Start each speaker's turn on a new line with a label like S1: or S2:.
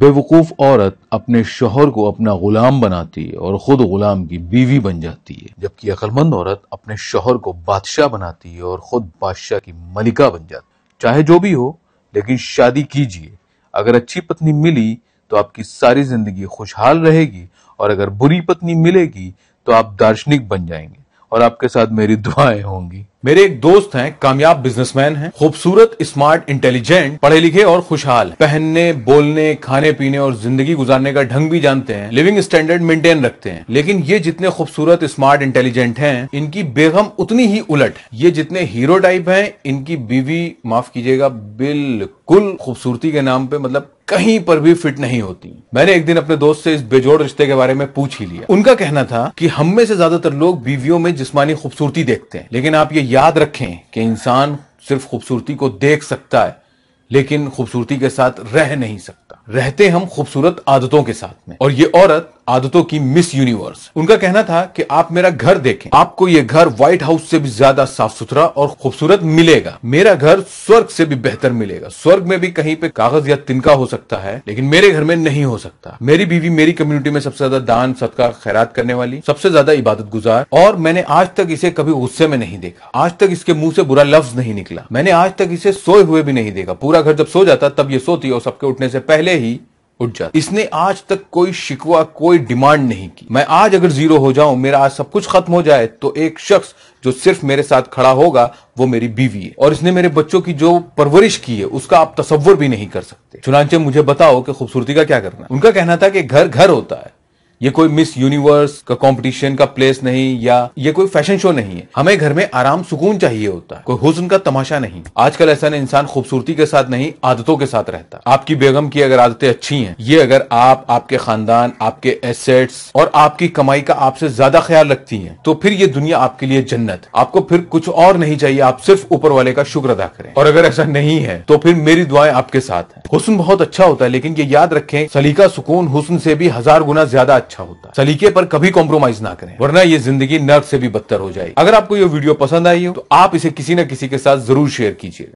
S1: बेवकूफ़ औरत अपने शोहर को अपना गुलाम बनाती है और ख़ुद गुलाम की बीवी बन जाती है जबकि अक्लमंद औरत अपने शोहर को बादशाह बनाती है और ख़ुद बादशाह की मलिका बन जाती है चाहे जो भी हो लेकिन शादी कीजिए अगर अच्छी पत्नी मिली तो आपकी सारी ज़िंदगी खुशहाल रहेगी और अगर बुरी पत्नी मिलेगी तो आप दार्शनिक बन जाएंगे और आपके साथ मेरी दुआएं होंगी मेरे एक दोस्त हैं कामयाब बिजनेसमैन हैं खूबसूरत स्मार्ट इंटेलिजेंट पढ़े लिखे और खुशहाल पहनने बोलने खाने पीने और जिंदगी गुजारने का ढंग भी जानते हैं लिविंग स्टैंडर्ड मेंटेन रखते हैं लेकिन ये जितने खूबसूरत स्मार्ट इंटेलिजेंट हैं इनकी बेगम उतनी ही उलट ये जितने हीरो टाइप हैं इनकी बीवी माफ कीजिएगा बिल्कुल कुल खूबसूरती के नाम पे मतलब कहीं पर भी फिट नहीं होती मैंने एक दिन अपने दोस्त से इस बेजोड़ रिश्ते के बारे में पूछ ही लिया उनका कहना था कि हम में से ज्यादातर लोग बीवियों में जिस्मानी खूबसूरती देखते हैं लेकिन आप ये याद रखें कि इंसान सिर्फ खूबसूरती को देख सकता है लेकिन खूबसूरती के साथ रह नहीं सकता रहते हम खूबसूरत आदतों के साथ में और ये औरत आदतों की मिस यूनिवर्स उनका कहना था कि आप मेरा घर देखें आपको ये घर व्हाइट हाउस से भी ज्यादा साफ सुथरा और खूबसूरत मिलेगा मेरा घर स्वर्ग से भी बेहतर मिलेगा स्वर्ग में भी कहीं पे कागज या तिनका हो सकता है लेकिन मेरे घर में नहीं हो सकता मेरी बीवी मेरी कम्युनिटी में सबसे ज्यादा दान सदका खैरात करने वाली सबसे ज्यादा इबादत गुजार और मैंने आज तक इसे कभी गुस्से में नहीं देखा आज तक इसके मुंह से बुरा लफ्ज नहीं निकला मैंने आज तक इसे सोए हुए भी नहीं देखा पूरा घर जब सो जाता तब ये सोती और सबके उठने से पहले ही उठ जाता इसने आज तक कोई शिकवा कोई डिमांड नहीं की मैं आज अगर जीरो हो जाऊं मेरा आज सब कुछ खत्म हो जाए तो एक शख्स जो सिर्फ मेरे साथ खड़ा होगा वो मेरी बीवी है और इसने मेरे बच्चों की जो परवरिश की है उसका आप तस्वर भी नहीं कर सकते चुनाचे मुझे बताओ कि खूबसूरती का क्या करना उनका कहना था कि घर घर होता है ये कोई मिस यूनिवर्स का कंपटीशन का प्लेस नहीं या ये कोई फैशन शो नहीं है हमें घर में आराम सुकून चाहिए होता है कोई हुसन का तमाशा नहीं आजकल ऐसा इंसान खूबसूरती के साथ नहीं आदतों के साथ रहता आपकी बेगम की अगर आदतें अच्छी हैं ये अगर आप आपके खानदान आपके एसेट्स और आपकी कमाई का आपसे ज्यादा ख्याल रखती है तो फिर ये दुनिया आपके लिए जन्नत आपको फिर कुछ और नहीं चाहिए आप सिर्फ ऊपर वाले का शुक्र अदा करें और अगर ऐसा नहीं है तो फिर मेरी दुआएं आपके साथ है हुसन बहुत अच्छा होता है लेकिन ये याद रखें सलीका सुकून हुसन से भी हजार गुना ज्यादा अच्छा होता है सलीके पर कभी कॉम्प्रोमाइज ना करें वरना ये जिंदगी नर्क से भी बदतर हो जाएगी अगर आपको ये वीडियो पसंद आई हो तो आप इसे किसी न किसी के साथ जरूर शेयर कीजिए